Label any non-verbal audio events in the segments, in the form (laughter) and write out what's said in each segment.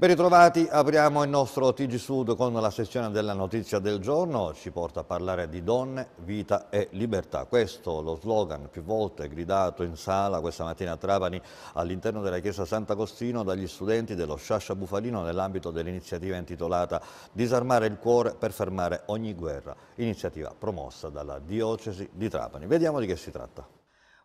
Ben ritrovati, apriamo il nostro TG Sud con la sessione della notizia del giorno, ci porta a parlare di donne, vita e libertà. Questo lo slogan più volte gridato in sala questa mattina a Trapani all'interno della chiesa Sant'Agostino dagli studenti dello Sciascia Bufalino nell'ambito dell'iniziativa intitolata Disarmare il cuore per fermare ogni guerra, iniziativa promossa dalla diocesi di Trapani. Vediamo di che si tratta.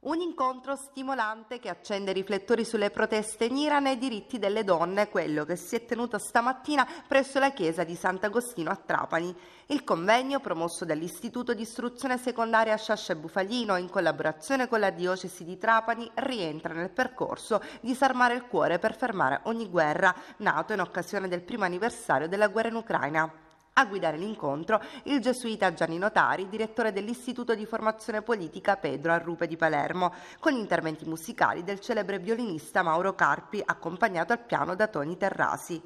Un incontro stimolante che accende i riflettori sulle proteste in Iran e i diritti delle donne, quello che si è tenuto stamattina presso la chiesa di Sant'Agostino a Trapani. Il convegno, promosso dall'Istituto di Istruzione Secondaria Sciascia Bufalino in collaborazione con la diocesi di Trapani, rientra nel percorso Disarmare il cuore per fermare ogni guerra, nato in occasione del primo anniversario della guerra in Ucraina. A guidare l'incontro il gesuita Gianni Notari, direttore dell'Istituto di Formazione Politica Pedro Arrupe di Palermo, con gli interventi musicali del celebre violinista Mauro Carpi, accompagnato al piano da Toni Terrasi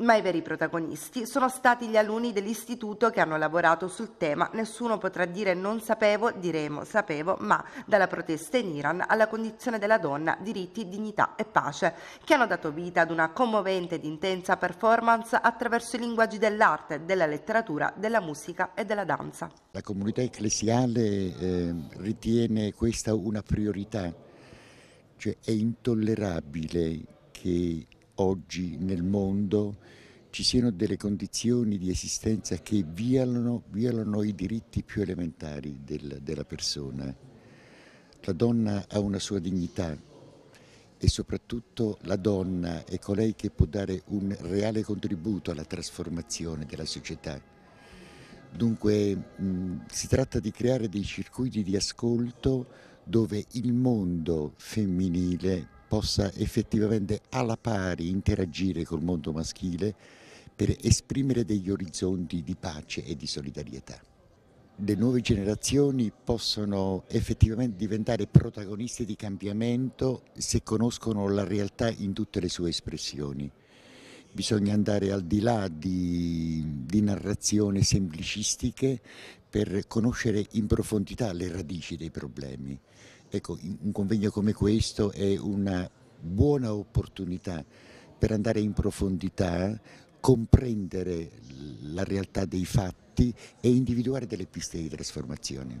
ma i veri protagonisti sono stati gli alunni dell'istituto che hanno lavorato sul tema Nessuno potrà dire non sapevo, diremo sapevo, ma dalla protesta in Iran alla condizione della donna, diritti, dignità e pace, che hanno dato vita ad una commovente ed intensa performance attraverso i linguaggi dell'arte, della letteratura, della musica e della danza. La comunità ecclesiale eh, ritiene questa una priorità, cioè è intollerabile che oggi nel mondo ci siano delle condizioni di esistenza che violano, violano i diritti più elementari del, della persona. La donna ha una sua dignità e soprattutto la donna è colei che può dare un reale contributo alla trasformazione della società. Dunque mh, si tratta di creare dei circuiti di ascolto dove il mondo femminile possa effettivamente alla pari interagire col mondo maschile per esprimere degli orizzonti di pace e di solidarietà. Le nuove generazioni possono effettivamente diventare protagoniste di cambiamento se conoscono la realtà in tutte le sue espressioni bisogna andare al di là di, di, narrazioni semplicistiche per conoscere in profondità le radici dei problemi. Ecco, un convegno come questo è una buona opportunità per andare in profondità, comprendere la realtà dei fatti e individuare delle piste di trasformazione.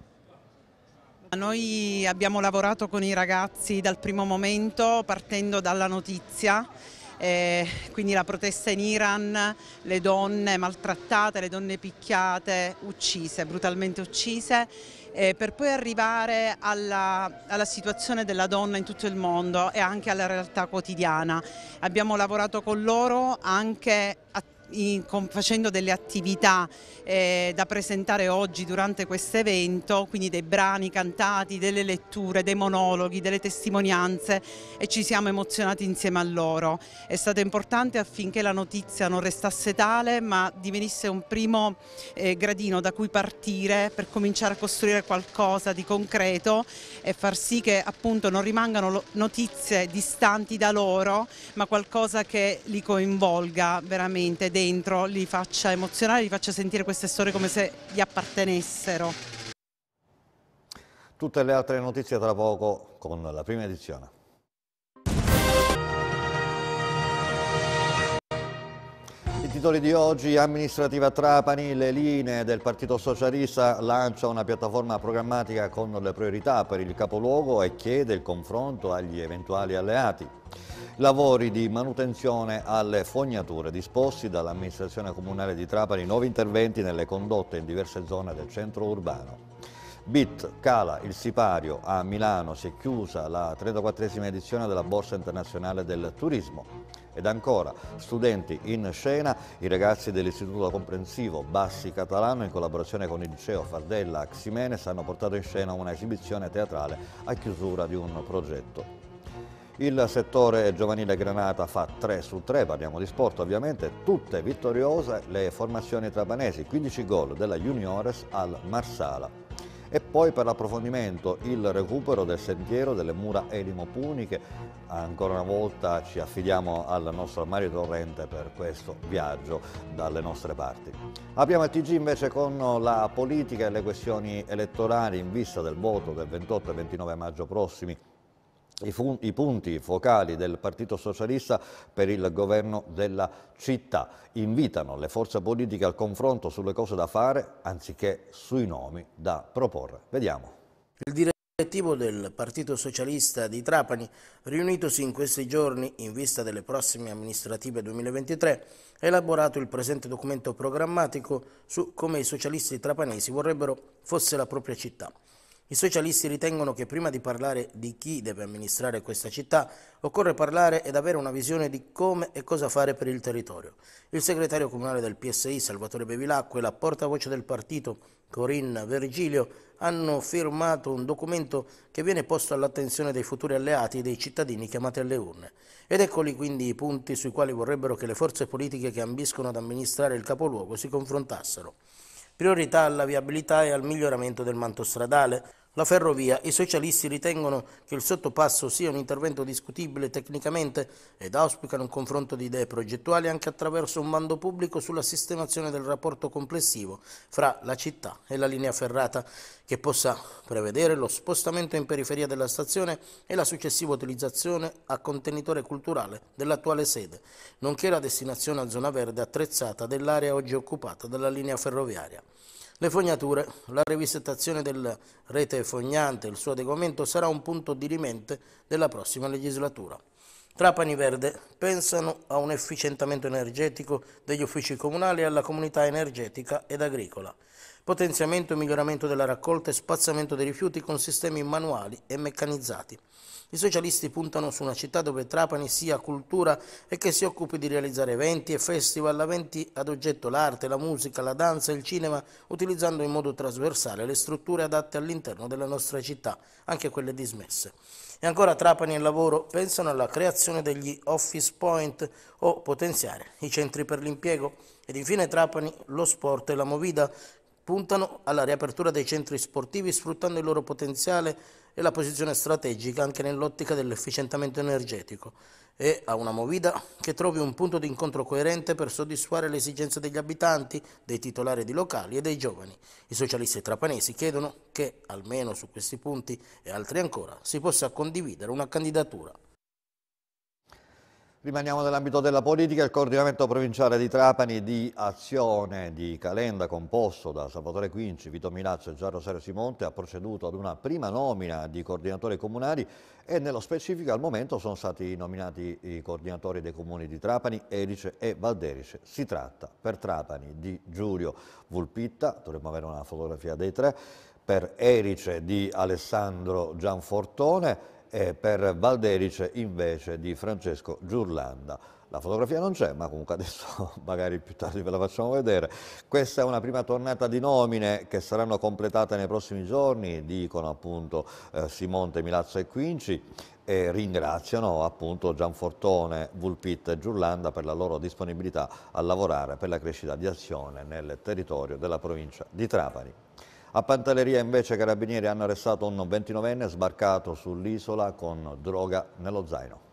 Noi abbiamo lavorato con i ragazzi dal primo momento partendo dalla notizia eh, quindi la protesta in Iran, le donne maltrattate, le donne picchiate, uccise, brutalmente uccise eh, per poi arrivare alla, alla, situazione della donna in tutto il mondo e anche alla realtà quotidiana. Abbiamo lavorato con loro anche a in, con, facendo delle attività eh, da presentare oggi durante questo evento, quindi dei brani cantati, delle letture, dei monologhi, delle testimonianze e ci siamo emozionati insieme a loro. È stato importante affinché la notizia non restasse tale ma divenisse un primo eh, gradino da cui partire per cominciare a costruire qualcosa di concreto e far sì che appunto non rimangano notizie distanti da loro ma qualcosa che li coinvolga veramente dentro li faccia emozionare, li faccia sentire queste storie come se gli appartenessero. Tutte le altre notizie tra poco con la prima edizione. titoli di oggi, amministrativa Trapani, le linee del Partito Socialista lancia una piattaforma programmatica con le priorità per il capoluogo e chiede il confronto agli eventuali alleati. Lavori di manutenzione alle fognature disposti dall'amministrazione comunale di Trapani, nuovi interventi nelle condotte in diverse zone del centro urbano. BIT cala il sipario a Milano, si è chiusa la 34esima edizione della Borsa Internazionale del Turismo. Ed ancora, studenti in scena, i ragazzi dell'Istituto Comprensivo Bassi Catalano in collaborazione con il liceo Fardella Ximenes hanno portato in scena una esibizione teatrale a chiusura di un progetto. Il settore giovanile Granata fa 3 su 3, parliamo di sport ovviamente, tutte vittoriose le formazioni trapanesi, 15 gol della Juniores al Marsala e poi per l'approfondimento il recupero del sentiero delle mura elimopuniche. Ancora una volta ci affidiamo al nostro Mario Torrente per questo viaggio dalle nostre parti. Apriamo il TG invece con la politica e le questioni elettorali in vista del voto del 28 e 29 maggio prossimi i, i, punti focali del Partito Socialista per il governo della città. Invitano le forze politiche al confronto sulle cose da fare anziché sui nomi da proporre. Vediamo. Il direttivo del Partito Socialista di Trapani, riunitosi in questi giorni in vista delle prossime amministrative 2023, ha elaborato il presente documento programmatico su come i socialisti trapanesi vorrebbero fosse la propria città. I socialisti ritengono che prima di parlare di chi deve amministrare questa città, occorre parlare ed avere una visione di come e cosa fare per il territorio. Il segretario comunale del PSI, Salvatore Bevilacqua, e la portavoce del partito, Corinna Virgilio, hanno firmato un documento che viene posto all'attenzione dei futuri alleati e dei cittadini chiamati alle urne. Ed eccoli quindi i punti sui quali vorrebbero che le forze politiche che ambiscono ad amministrare il capoluogo si confrontassero. Priorità alla viabilità e al miglioramento del manto stradale, la ferrovia. I socialisti ritengono che il sottopasso sia un intervento discutibile tecnicamente ed auspicano un confronto di idee progettuali anche attraverso un bando pubblico sulla sistemazione del rapporto complessivo fra la città e la linea ferrata che possa prevedere lo spostamento in periferia della stazione e la successiva utilizzazione a contenitore culturale dell'attuale sede, nonché la destinazione a zona verde attrezzata dell'area oggi occupata dalla linea ferroviaria. Le fognature, la rivisitazione della rete fognante e il suo adeguamento sarà un punto dirimente della prossima legislatura. Trapani Verde pensano a un efficientamento energetico degli uffici comunali e alla comunità energetica ed agricola. Potenziamento e miglioramento della raccolta e spazzamento dei rifiuti con sistemi manuali e meccanizzati. I socialisti puntano su una città dove Trapani sia cultura e che si occupi di realizzare eventi e festival eventi ad oggetto l'arte, la musica, la danza e il cinema, utilizzando in modo trasversale le strutture adatte all'interno della nostra città, anche quelle dismesse. E ancora Trapani e Lavoro pensano alla creazione degli office point o potenziare i centri per l'impiego. Ed infine Trapani, lo sport e la movida puntano alla riapertura dei centri sportivi sfruttando il loro potenziale e la posizione strategica anche nell'ottica dell'efficientamento energetico e a una movida che trovi un punto di incontro coerente per soddisfare le esigenze degli abitanti, dei titolari di locali e dei giovani. I socialisti trapanesi chiedono che, almeno su questi punti e altri ancora, si possa condividere una candidatura. Rimaniamo nell'ambito della politica, il coordinamento provinciale di Trapani di azione di Calenda composto da Salvatore Quinci, Vito Milazzo e Giarro Serio Simonte ha proceduto ad una prima nomina di coordinatori comunali e nello specifico al momento sono stati nominati i coordinatori dei comuni di Trapani, Erice e Valderice. Si tratta per Trapani di Giulio Vulpitta, dovremmo avere una fotografia dei tre, per Erice di Alessandro Gianfortone e per Valderice invece di Francesco Giurlanda. La fotografia non c'è, ma comunque adesso (laughs) magari più tardi ve la facciamo vedere. Questa è una prima tornata di nomine che saranno completate nei prossimi giorni, dicono appunto eh, Simonte, Milazzo e Quinci e ringraziano appunto Gianfortone, Vulpit e Giurlanda per la loro disponibilità a lavorare per la crescita di azione nel territorio della provincia di Trapani. A Pantelleria invece i carabinieri hanno arrestato un 29enne sbarcato sull'isola con droga nello zaino.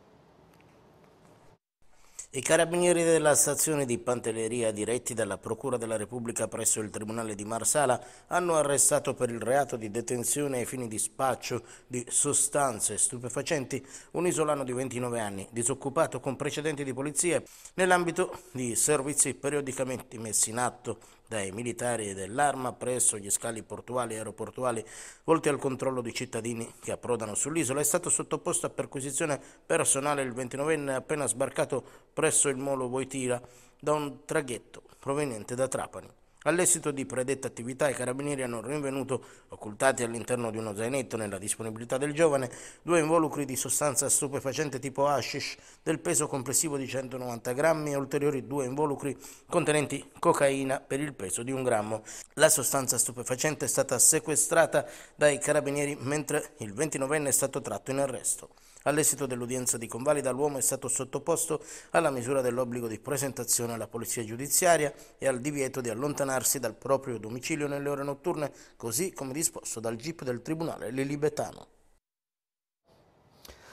I carabinieri della stazione di Pantelleria, diretti dalla Procura della Repubblica presso il Tribunale di Marsala, hanno arrestato per il reato di detenzione ai fini di spaccio di sostanze stupefacenti un isolano di 29 anni, disoccupato con precedenti di polizia, nell'ambito di servizi periodicamente messi in atto dai militari dell'arma presso gli scali portuali e aeroportuali volti al controllo di cittadini che approdano sull'isola è stato sottoposto a perquisizione personale il 29enne appena sbarcato presso il molo Boitira da un traghetto proveniente da Trapani. All'esito di predetta attività i carabinieri hanno rinvenuto, occultati all'interno di uno zainetto nella disponibilità del giovane, due involucri di sostanza stupefacente tipo hashish del peso complessivo di 190 grammi e ulteriori due involucri contenenti cocaina per il peso di un grammo. La sostanza stupefacente è stata sequestrata dai carabinieri mentre il 29enne è stato tratto in arresto. All'esito dell'udienza di convalida l'uomo è stato sottoposto alla misura dell'obbligo di presentazione alla polizia giudiziaria e al divieto di allontanarsi dal proprio domicilio nelle ore notturne, così come disposto dal GIP del Tribunale Lilibetano.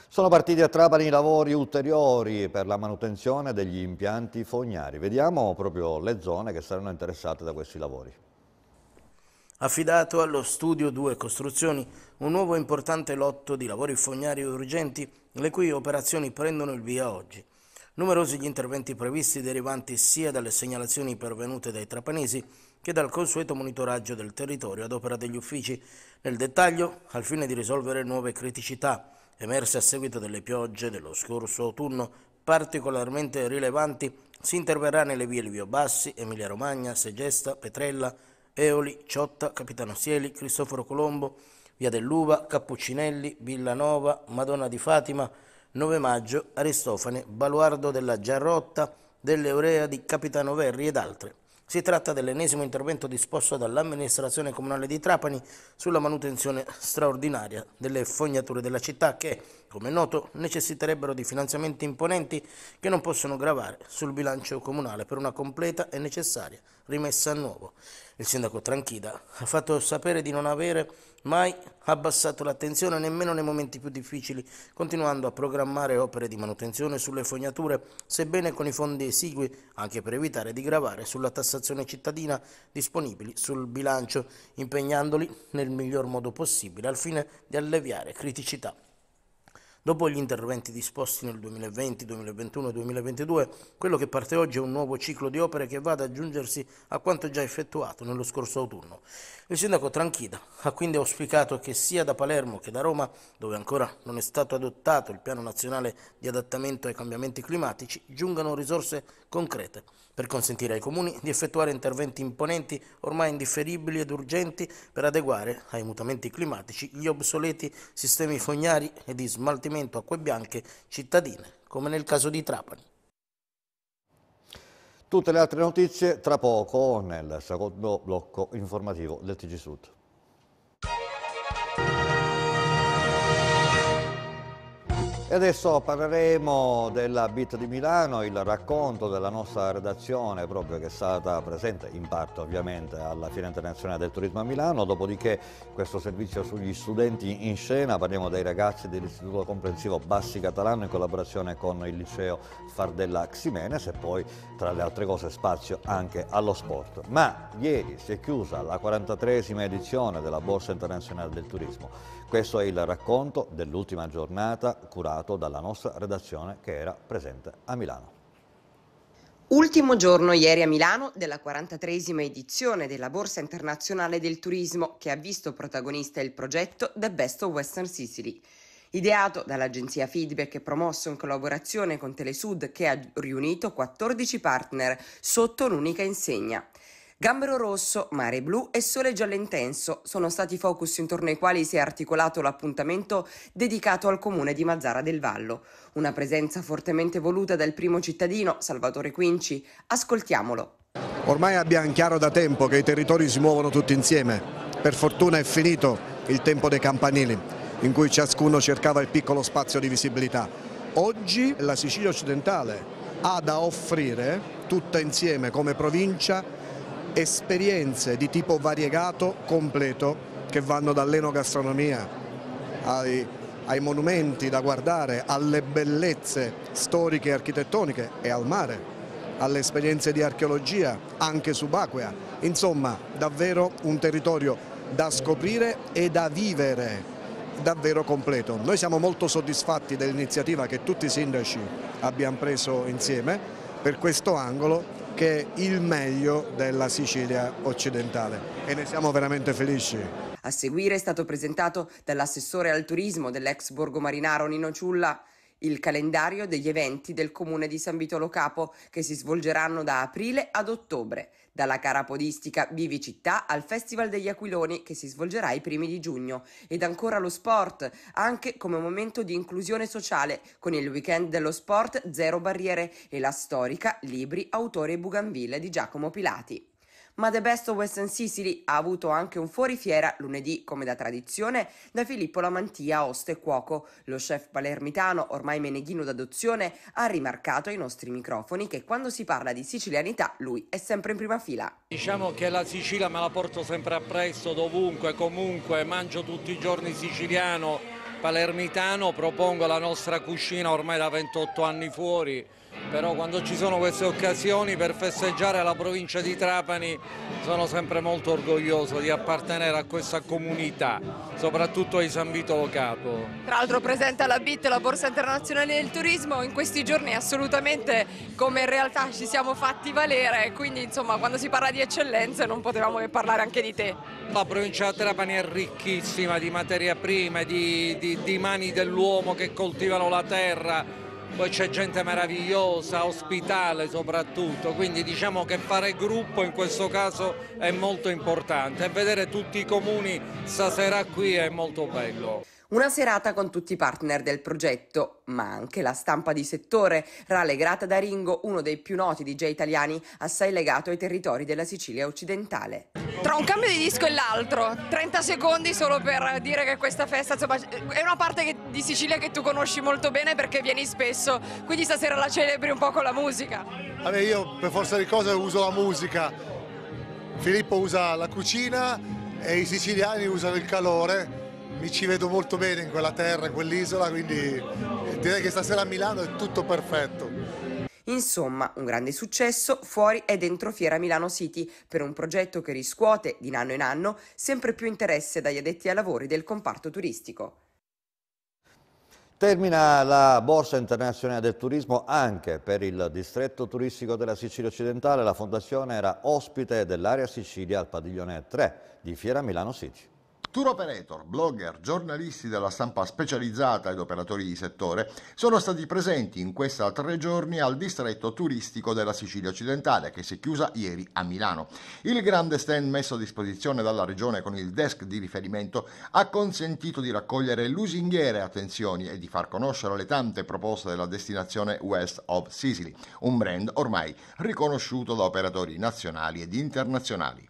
Sono partiti a Trapani i lavori ulteriori per la manutenzione degli impianti fognari. Vediamo proprio le zone che saranno interessate da questi lavori affidato allo Studio 2 Costruzioni un nuovo importante lotto di lavori fognari urgenti, le cui operazioni prendono il via oggi. Numerosi gli interventi previsti derivanti sia dalle segnalazioni pervenute dai trapanesi che dal consueto monitoraggio del territorio ad opera degli uffici, nel dettaglio al fine di risolvere nuove criticità emerse a seguito delle piogge dello scorso autunno particolarmente rilevanti, si interverrà nelle vie Livio Bassi, Emilia Romagna, Segesta, Petrella, Eoli, Ciotta, Capitano Sieli, Cristoforo Colombo, Via dell'Uva, Cappuccinelli, Villanova, Madonna di Fatima, 9 maggio, Aristofane, Baluardo della Giarrotta, dell'Eurea di Capitano Verri ed altre. Si tratta dell'ennesimo intervento disposto dall'amministrazione comunale di Trapani sulla manutenzione straordinaria delle fognature della città che, come è noto, necessiterebbero di finanziamenti imponenti che non possono gravare sul bilancio comunale per una completa e necessaria rimessa a nuovo. Il sindaco Tranchida ha fatto sapere di non avere mai abbassato l'attenzione nemmeno nei momenti più difficili, continuando a programmare opere di manutenzione sulle fognature, sebbene con i fondi esigui, anche per evitare di gravare sulla tassazione cittadina disponibili sul bilancio, impegnandoli nel miglior modo possibile al fine di alleviare criticità Dopo gli interventi disposti nel 2020, 2021 e 2022, quello che parte oggi è un nuovo ciclo di opere che va ad aggiungersi a quanto già effettuato nello scorso autunno. Il sindaco Tranchida ha quindi auspicato che sia da Palermo che da Roma, dove ancora non è stato adottato il piano nazionale di adattamento ai cambiamenti climatici, giungano risorse concrete per consentire ai comuni di effettuare interventi imponenti, ormai indifferibili ed urgenti, per adeguare ai mutamenti climatici gli obsoleti sistemi fognari e di smaltimento acque bianche cittadine, come nel caso di Trapani. Tutte le altre notizie tra poco nel secondo blocco informativo del TG Sud. E adesso parleremo della BIT di Milano, il racconto della nostra redazione proprio che è stata presente in parte ovviamente alla Fiera Internazionale del Turismo a Milano, dopodiché questo servizio sugli studenti in scena, parliamo dei ragazzi dell'Istituto Comprensivo Bassi Catalano in collaborazione con il liceo Fardella Ximenes e poi tra le altre cose spazio anche allo sport. Ma ieri si è chiusa la 43esima edizione della Borsa Internazionale del Turismo questo è il racconto dell'ultima giornata curato dalla nostra redazione che era presente a Milano. Ultimo giorno ieri a Milano della 43esima edizione della Borsa Internazionale del Turismo che ha visto protagonista il progetto The Best of Western Sicily. Ideato dall'agenzia Feedback e promosso in collaborazione con Telesud che ha riunito 14 partner sotto un'unica insegna. Gambero rosso, mare blu e sole giallo intenso sono stati i focus intorno ai quali si è articolato l'appuntamento dedicato al comune di Mazzara del Vallo. Una presenza fortemente voluta dal primo cittadino, Salvatore Quinci. Ascoltiamolo. Ormai abbiamo chiaro da tempo che i territori si muovono tutti insieme. Per fortuna è finito il tempo dei campanili, in cui ciascuno cercava il piccolo spazio di visibilità. Oggi la Sicilia occidentale ha da offrire tutta insieme come provincia esperienze di tipo variegato, completo, che vanno dall'enogastronomia ai, ai monumenti da guardare, alle bellezze storiche e architettoniche e al mare, alle esperienze di archeologia, anche subacquea. Insomma, davvero un territorio da scoprire e da vivere davvero completo. Noi siamo molto soddisfatti dell'iniziativa che tutti i sindaci abbiamo preso insieme per questo angolo che è il meglio della Sicilia occidentale e ne siamo veramente felici. A seguire è stato presentato dall'assessore al turismo dell'ex Borgo Marinaro Nino Ciulla il calendario degli eventi del comune di San Vitolo Capo che si svolgeranno da aprile ad ottobre dalla podistica Vivi Città al Festival degli Aquiloni che si svolgerà i primi di giugno ed ancora lo sport, anche come momento di inclusione sociale con il weekend dello sport Zero Barriere e la storica Libri, Autori e Bougainville di Giacomo Pilati. Ma The Best of Western Sicily ha avuto anche un fuorifiera lunedì, come da tradizione, da Filippo Lamantia, oste e cuoco. Lo chef palermitano, ormai meneghino d'adozione, ha rimarcato ai nostri microfoni che quando si parla di sicilianità lui è sempre in prima fila. Diciamo che la Sicilia me la porto sempre appresso, dovunque, comunque, mangio tutti i giorni siciliano palermitano, propongo la nostra cucina ormai da 28 anni fuori, però quando ci sono queste occasioni per festeggiare la provincia di Trapani sono sempre molto orgoglioso di appartenere a questa comunità, soprattutto ai San Vito Capo. Tra l'altro presente la BIT la Borsa Internazionale del Turismo, in questi giorni assolutamente come in realtà ci siamo fatti valere, quindi insomma quando si parla di eccellenze non potevamo che parlare anche di te. La provincia di Trapani è ricchissima di materia prima, di, di di, mani dell'uomo che coltivano la terra, poi c'è gente meravigliosa, ospitale soprattutto, quindi diciamo che fare gruppo in questo caso è molto importante e vedere tutti i comuni stasera qui è molto bello. Una serata con tutti i partner del progetto, ma anche la stampa di settore, rallegrata da Ringo, uno dei più noti DJ italiani, assai legato ai territori della Sicilia occidentale. Tra un cambio di disco e l'altro, 30 secondi solo per dire che questa festa insomma, è una parte che, di Sicilia che tu conosci molto bene perché vieni spesso, quindi stasera la celebri un po' con la musica. Vabbè, io per forza di cose uso la musica, Filippo usa la cucina e i siciliani usano il calore mi ci vedo molto bene in quella terra, in quell'isola, quindi eh, direi che stasera a Milano è tutto perfetto. Insomma, un grande successo fuori e dentro Fiera Milano City per un progetto che riscuote, di anno in anno, sempre più interesse dagli addetti ai lavori del comparto turistico. Termina la Borsa Internazionale del Turismo anche per il distretto turistico della Sicilia occidentale. La fondazione era ospite dell'area Sicilia al padiglione 3 di Fiera Milano City. Tour operator, blogger, giornalisti della stampa specializzata ed operatori di settore sono stati presenti in questa tre giorni al distretto turistico della Sicilia occidentale che si è chiusa ieri a Milano. Il grande stand messo a disposizione dalla regione con il desk di riferimento ha consentito di raccogliere lusinghiere attenzioni e di far conoscere le tante proposte della destinazione West of Sicily, un brand ormai riconosciuto da operatori nazionali ed internazionali.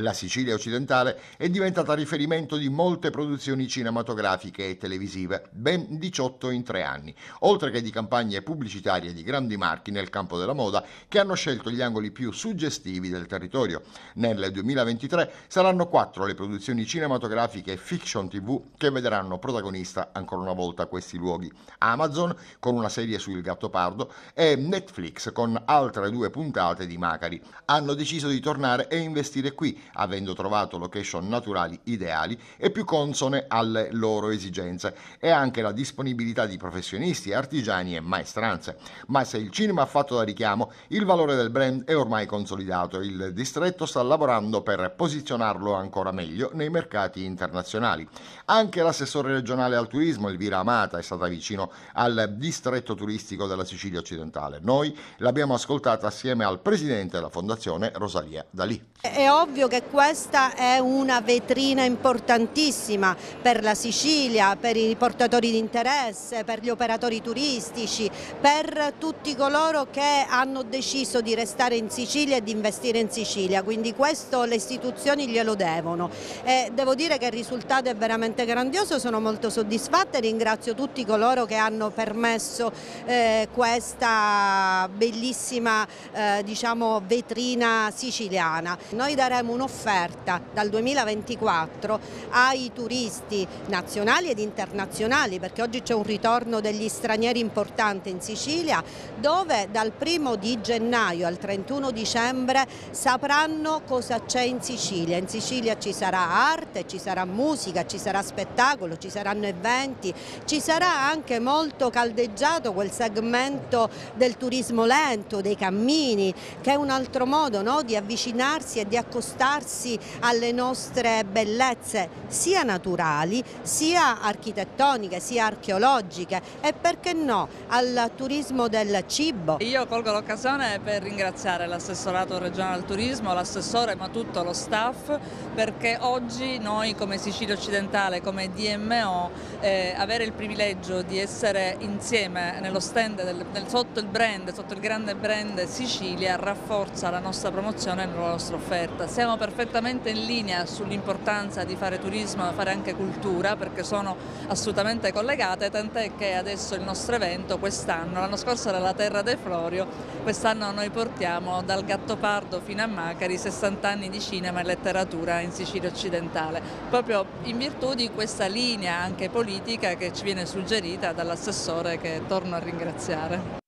La Sicilia occidentale è diventata riferimento di molte produzioni cinematografiche e televisive, ben 18 in tre anni, oltre che di campagne pubblicitarie di grandi marchi nel campo della moda che hanno scelto gli angoli più suggestivi del territorio. Nel 2023 saranno quattro le produzioni cinematografiche e fiction tv che vedranno protagonista ancora una volta questi luoghi. Amazon con una serie sul gatto pardo e Netflix con altre due puntate di Macari. Hanno deciso di tornare e investire qui avendo trovato location naturali ideali e più consone alle loro esigenze e anche la disponibilità di professionisti, artigiani e maestranze. Ma se il cinema ha fatto da richiamo, il valore del brand è ormai consolidato. e Il distretto sta lavorando per posizionarlo ancora meglio nei mercati internazionali. Anche l'assessore regionale al turismo, Elvira Amata, è stata vicino al distretto turistico della Sicilia occidentale. Noi l'abbiamo ascoltata assieme al presidente della fondazione Rosalia Dalì. È ovvio che che questa è una vetrina importantissima per la Sicilia, per i portatori di interesse, per gli operatori turistici, per tutti coloro che hanno deciso di restare in Sicilia e di investire in Sicilia, quindi questo le istituzioni glielo devono. E devo dire che il risultato è veramente grandioso, sono molto soddisfatta e ringrazio tutti coloro che hanno permesso eh, questa bellissima eh, diciamo, vetrina siciliana. Noi daremo un offerta dal 2024 ai turisti nazionali ed internazionali perché oggi c'è un ritorno degli stranieri importante in Sicilia dove dal 1 di gennaio al 31 dicembre sapranno cosa c'è in Sicilia. In Sicilia ci sarà arte, ci sarà musica, ci sarà spettacolo, ci saranno eventi, ci sarà anche molto caldeggiato quel segmento del turismo lento, dei cammini, che è un altro modo no, di avvicinarsi e di accostarsi approcciarsi alle nostre bellezze sia naturali, sia architettoniche, sia archeologiche e perché no al turismo del cibo. Io colgo l'occasione per ringraziare l'assessorato regionale al turismo, l'assessore ma tutto lo staff perché oggi noi come Sicilia Occidentale, come DMO, eh, avere il privilegio di essere insieme nello stand del, del, sotto il brand, sotto il grande brand Sicilia rafforza la nostra promozione e la nostra offerta. Siamo perfettamente in linea sull'importanza di fare turismo e fare anche cultura perché sono assolutamente collegate, tant'è che adesso il nostro evento quest'anno, l'anno scorso era la Terra del Florio, quest'anno noi portiamo dal Gattopardo fino a Macari 60 anni di cinema e letteratura in Sicilia occidentale, proprio in virtù di questa linea anche politica che ci viene suggerita dall'assessore che torno a ringraziare.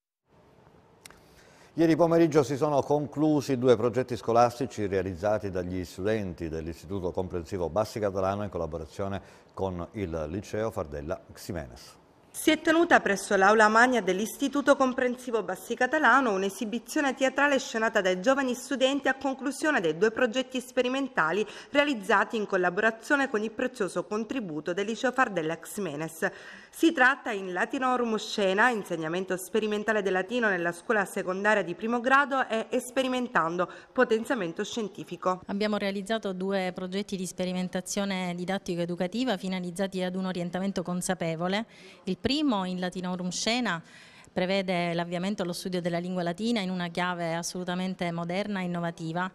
Ieri pomeriggio si sono conclusi due progetti scolastici realizzati dagli studenti dell'Istituto Comprensivo Bassi Catalano in collaborazione con il liceo Fardella Ximenes. Si è tenuta presso l'Aula Magna dell'Istituto Comprensivo Bassi Catalano un'esibizione teatrale scenata dai giovani studenti a conclusione dei due progetti sperimentali realizzati in collaborazione con il prezioso contributo del liceo Fardella Ximenes. Si tratta in Latinorum Scena, insegnamento sperimentale del latino nella scuola secondaria di primo grado e sperimentando potenziamento scientifico. Abbiamo realizzato due progetti di sperimentazione didattico-educativa finalizzati ad un orientamento consapevole. Il primo in Latinorum Scena prevede l'avviamento allo studio della lingua latina in una chiave assolutamente moderna e innovativa.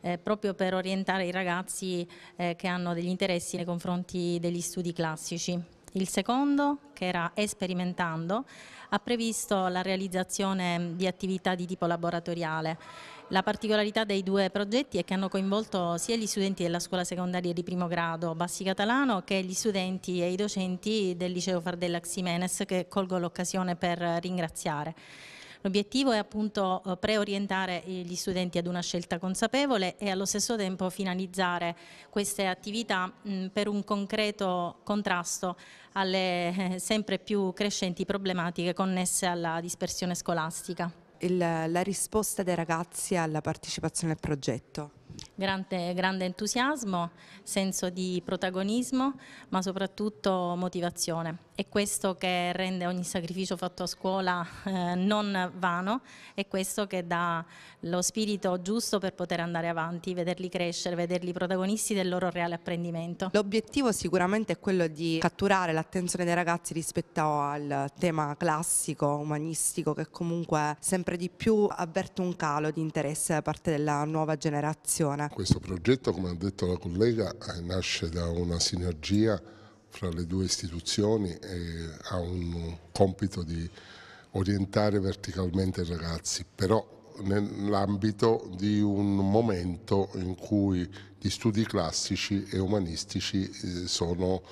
Eh, proprio per orientare i ragazzi eh, che hanno degli interessi nei confronti degli studi classici. Il secondo, che era Esperimentando, ha previsto la realizzazione di attività di tipo laboratoriale. La particolarità dei due progetti è che hanno coinvolto sia gli studenti della scuola secondaria di primo grado Bassi Catalano che gli studenti e i docenti del liceo Fardella Ximenes che colgo l'occasione per ringraziare. L'obiettivo è appunto eh, preorientare gli studenti ad una scelta consapevole e allo stesso tempo finalizzare queste attività mm, per un concreto contrasto alle eh, sempre più crescenti problematiche connesse alla dispersione scolastica. la risposta dei ragazzi alla partecipazione al progetto? Grande, grande, entusiasmo, senso di protagonismo, ma soprattutto motivazione. È questo che rende ogni sacrificio fatto a scuola eh, non vano, è questo che dà lo spirito giusto per poter andare avanti, vederli crescere, vederli protagonisti del loro reale apprendimento. L'obiettivo sicuramente è quello di catturare l'attenzione dei ragazzi rispetto al tema classico, umanistico, che comunque sempre di più avverte un calo di interesse da parte della nuova generazione funziona. Questo progetto, come ha detto la collega, eh, nasce da una sinergia fra le due istituzioni e ha un compito di orientare verticalmente i ragazzi, però nell'ambito di un momento in cui gli studi classici e umanistici eh, sono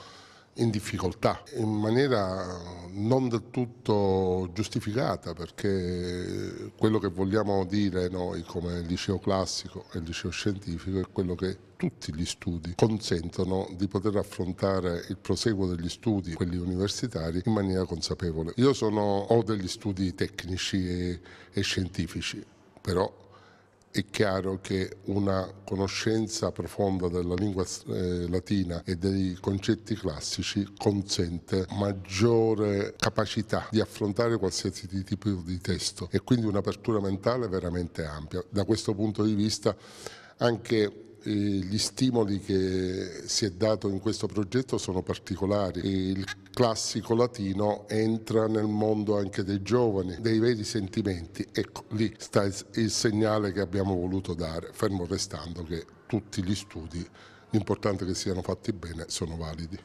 in difficoltà in maniera non del tutto giustificata perché quello che vogliamo dire noi come liceo classico e liceo scientifico è quello che tutti gli studi consentono di poter affrontare il proseguo degli studi, quelli universitari, in maniera consapevole. Io sono, ho degli studi tecnici e, e scientifici, però è chiaro che una conoscenza profonda della lingua eh, latina e dei concetti classici consente maggiore capacità di affrontare qualsiasi tipo di testo e quindi un'apertura mentale veramente ampia. Da questo punto di vista anche gli stimoli che si è dato in questo progetto sono particolari. Il classico latino entra nel mondo anche dei giovani, dei veri sentimenti. Ecco, lì sta il segnale che abbiamo voluto dare, fermo restando che tutti gli studi, l'importante che siano fatti bene, sono validi.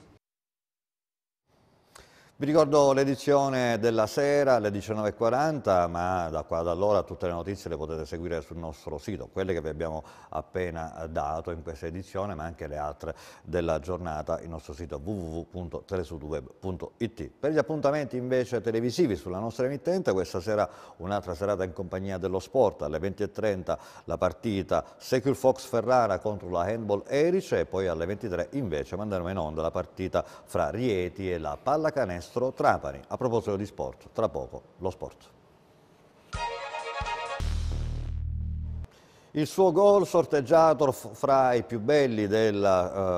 Vi ricordo l'edizione della sera alle 19.40, ma da qua ad allora tutte le notizie le potete seguire sul nostro sito, quelle che vi abbiamo appena dato in questa edizione, ma anche le altre della giornata, il nostro sito www.telesudweb.it. Per gli appuntamenti invece televisivi sulla nostra emittente, questa sera un'altra serata in compagnia dello sport, alle 20.30 la partita Secure Fox Ferrara contro la Handball Erice e poi alle 23 invece manderemo in onda la partita fra Rieti e la Pallacanestro Castro Trapani. A proposito di sport, tra poco lo sport. Il suo gol sorteggiato fra i più belli eh,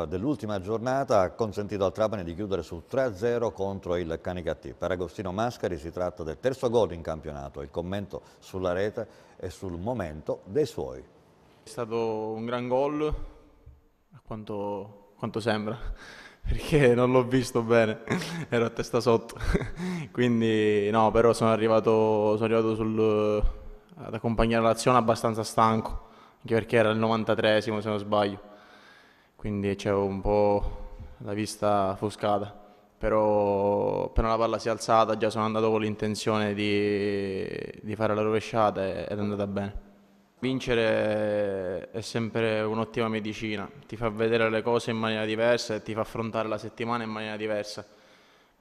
dell'ultima uh, dell giornata ha consentito al Trapani di chiudere sul 3-0 contro il Canicattì. Per Agostino Mascari si tratta del terzo gol in campionato. Il commento sulla rete e sul momento dei suoi. È stato un gran gol, a quanto, quanto sembra perché non l'ho visto bene, (laughs) ero a testa sotto. (laughs) Quindi no, però sono arrivato, sono arrivato sul, ad accompagnare l'azione abbastanza stanco, anche perché era il 93esimo se non sbaglio. Quindi c'avevo un po' la vista offuscata. Però appena la palla si è alzata già sono andato con l'intenzione di, di fare la rovesciata ed è andata bene. Vincere è sempre un'ottima medicina, ti fa vedere le cose in maniera diversa e ti fa affrontare la settimana in maniera diversa.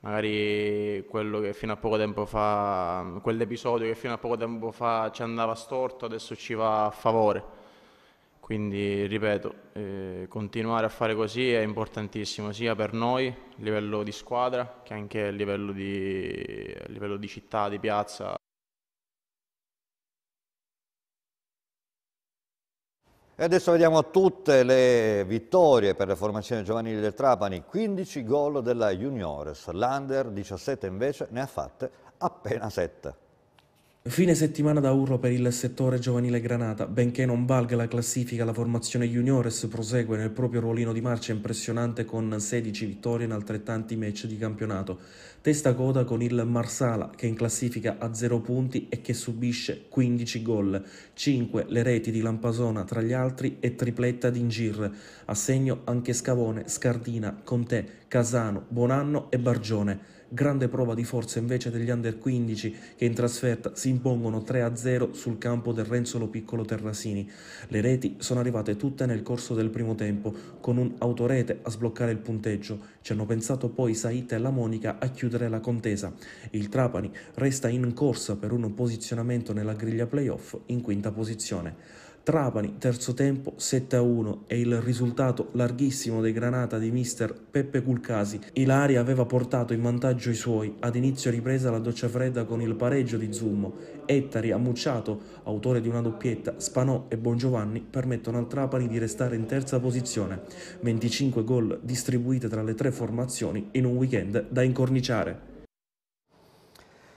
Magari quello che fino a poco tempo fa, quell'episodio che fino a poco tempo fa ci andava storto, adesso ci va a favore. Quindi, ripeto, eh, continuare a fare così è importantissimo sia per noi a livello di squadra che anche a livello di, a livello di città, di piazza. E adesso vediamo tutte le vittorie per le formazioni giovanili del Trapani, 15 gol della Juniores, l'Under 17 invece ne ha fatte appena 7. Fine settimana da urlo per il settore giovanile Granata, benché non valga la classifica, la formazione juniores prosegue nel proprio ruolino di marcia impressionante con 16 vittorie in altrettanti match di campionato. Testa coda con il Marsala che in classifica ha 0 punti e che subisce 15 gol, 5 le reti di Lampasona tra gli altri e tripletta di Ingir, a segno anche Scavone, Scardina, Conte, Casano, Bonanno e Bargione grande prova di forza invece degli under 15 che in trasferta si impongono 3-0 sul campo del Renzolo Piccolo Terrasini. Le reti sono arrivate tutte nel corso del primo tempo, con un autorete a sbloccare il punteggio. Ci hanno pensato poi Saita e la Monica a chiudere la contesa. Il Trapani resta in corsa per un posizionamento nella griglia playoff in quinta posizione. Trapani, terzo tempo 7-1 e il risultato larghissimo dei Granata di mister Peppe Culcasi. Ilaria aveva portato in vantaggio i suoi, ad inizio ripresa la doccia fredda con il pareggio di Zummo. Ettari, ammucciato, autore di una doppietta, Spanò e Bongiovanni permettono al Trapani di restare in terza posizione. 25 gol distribuite tra le tre formazioni in un weekend da incorniciare.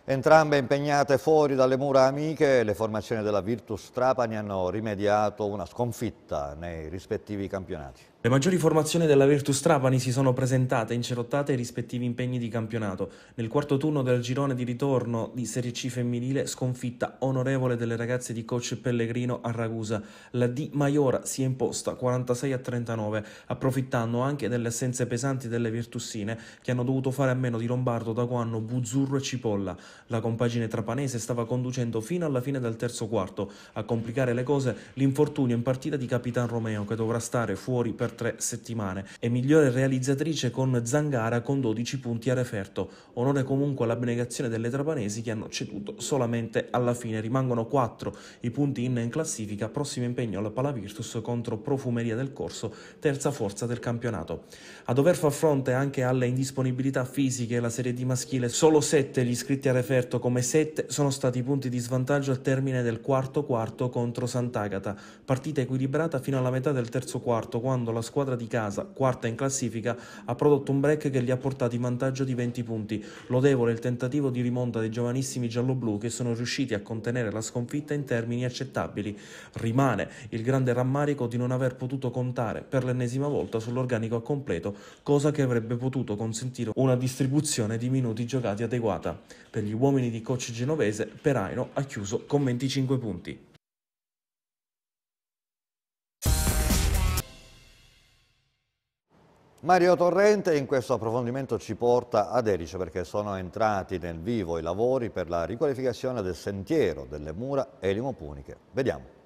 Entrambe impegnate fuori dalle mura amiche, le formazioni della Virtus Trapani hanno rimediato una sconfitta nei rispettivi campionati. Le maggiori formazioni della Virtus Trapani si sono presentate incerottate ai rispettivi impegni di campionato. Nel quarto turno del girone di ritorno di Serie C femminile, sconfitta onorevole delle ragazze di coach Pellegrino a Ragusa, la D Maiora si è imposta 46 a 39, approfittando anche delle assenze pesanti delle Virtussine che hanno dovuto fare a meno di Lombardo, Daguanno, Buzzurro e Cipolla. La compagine trapanese stava conducendo fino alla fine del terzo quarto. A complicare le cose l'infortunio in partita di Capitan Romeo che dovrà stare fuori per tre settimane e migliore realizzatrice con Zangara con 12 punti a referto. Onore comunque all'abnegazione delle trapanesi che hanno ceduto solamente alla fine. Rimangono 4 i punti in classifica, prossimo impegno alla Palavirtus contro Profumeria del Corso, terza forza del campionato. A dover far fronte anche alle indisponibilità fisiche la Serie D maschile, solo 7 gli iscritti a referto come 7 sono stati i punti di svantaggio al termine del quarto quarto contro Sant'Agata, partita equilibrata fino alla metà del terzo quarto quando la squadra di casa, quarta in classifica, ha prodotto un break che li ha portati in vantaggio di 20 punti. Lodevole il tentativo di rimonta dei giovanissimi gialloblu che sono riusciti a contenere la sconfitta in termini accettabili. Rimane il grande rammarico di non aver potuto contare per l'ennesima volta sull'organico a completo, cosa che avrebbe potuto consentire una distribuzione di minuti giocati adeguata. Per gli uomini di coach genovese, Peraino ha chiuso con 25 punti. Mario Torrente in questo approfondimento ci porta ad Erice perché sono entrati nel vivo i lavori per la riqualificazione del sentiero delle mura elimopuniche. Vediamo.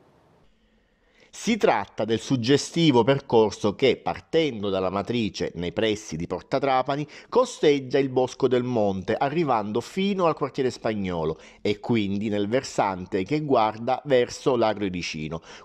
Si tratta del suggestivo percorso che, partendo dalla matrice nei pressi di Porta Trapani, costeggia il Bosco del Monte, arrivando fino al quartiere spagnolo e quindi nel versante che guarda verso l'Agro di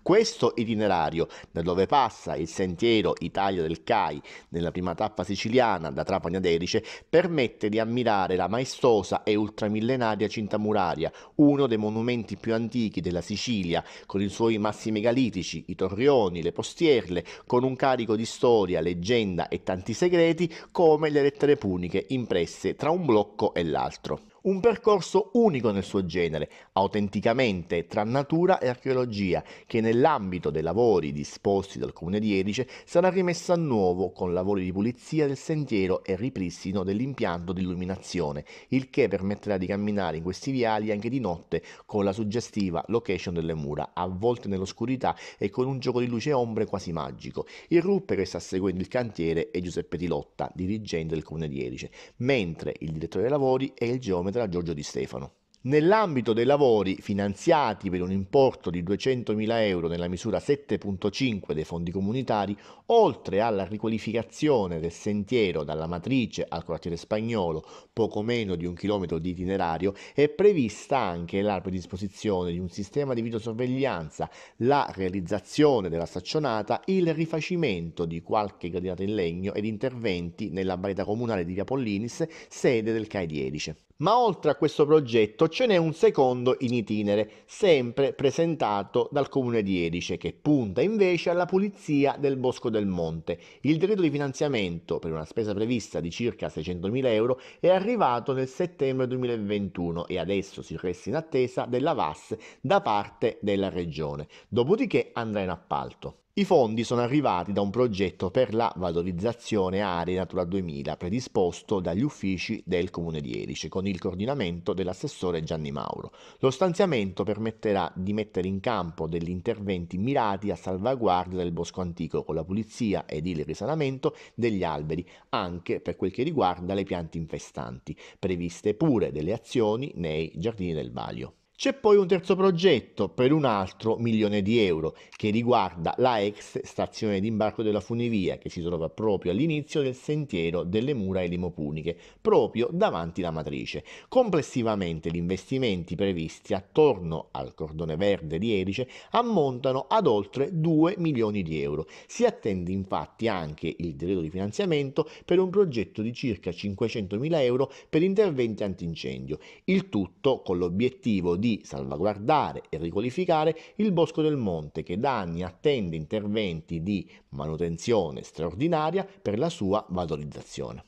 Questo itinerario, da dove passa il sentiero Italia del CAI nella prima tappa siciliana da Trapani ad Erice, permette di ammirare la maestosa e ultramillenaria cinta muraria, uno dei monumenti più antichi della Sicilia, con i suoi massi megalitici edifici, i torrioni, le postierle, con un carico di storia, leggenda e tanti segreti come le lettere puniche impresse tra un blocco e l'altro. Un percorso unico nel suo genere, autenticamente tra natura e archeologia, che nell'ambito dei lavori disposti dal comune di Edice sarà rimessa a nuovo con lavori di pulizia del sentiero e ripristino dell'impianto di illuminazione, il che permetterà di camminare in questi viali anche di notte con la suggestiva location delle mura, avvolte nell'oscurità e con un gioco di luce e ombre quasi magico. Il ruppe che sta seguendo il cantiere è Giuseppe Tilotta, dirigente del comune di Edice, mentre il direttore dei lavori è il geometra commetterà Giorgio Di Stefano. Nell'ambito dei lavori finanziati per un importo di 200.000 euro nella misura 7.5 dei fondi comunitari, oltre alla riqualificazione del sentiero dalla matrice al quartiere spagnolo, poco meno di un chilometro di itinerario, è prevista anche la predisposizione di un sistema di videosorveglianza, la realizzazione della staccionata, il rifacimento di qualche gradinata in legno ed interventi nella barriera comunale di Via Pollinis, sede del CAI 10. Ma oltre a questo progetto ce n'è un secondo in itinere, sempre presentato dal comune di Edice, che punta invece alla pulizia del Bosco del Monte. Il decreto di finanziamento, per una spesa prevista di circa 600.000 euro, è arrivato nel settembre 2021 e adesso si resta in attesa della VAS da parte della Regione. Dopodiché andrà in appalto. I fondi sono arrivati da un progetto per la valorizzazione aree Natura 2000 predisposto dagli uffici del Comune di Erice con il coordinamento dell'assessore Gianni Mauro. Lo stanziamento permetterà di mettere in campo degli interventi mirati a salvaguardia del bosco antico con la pulizia ed il risanamento degli alberi, anche per quel che riguarda le piante infestanti, previste pure delle azioni nei giardini del Valio. C'è poi un terzo progetto per un altro milione di euro che riguarda la ex stazione di imbarco della funivia che si trova proprio all'inizio del sentiero delle mura elimopuniche, proprio davanti la matrice. Complessivamente gli investimenti previsti attorno al cordone verde di Erice ammontano ad oltre 2 milioni di euro. Si attende infatti anche il diritto di finanziamento per un progetto di circa 500 mila euro per interventi antincendio, il tutto con l'obiettivo di salvaguardare e riqualificare il Bosco del Monte che da anni attende interventi di manutenzione straordinaria per la sua valorizzazione.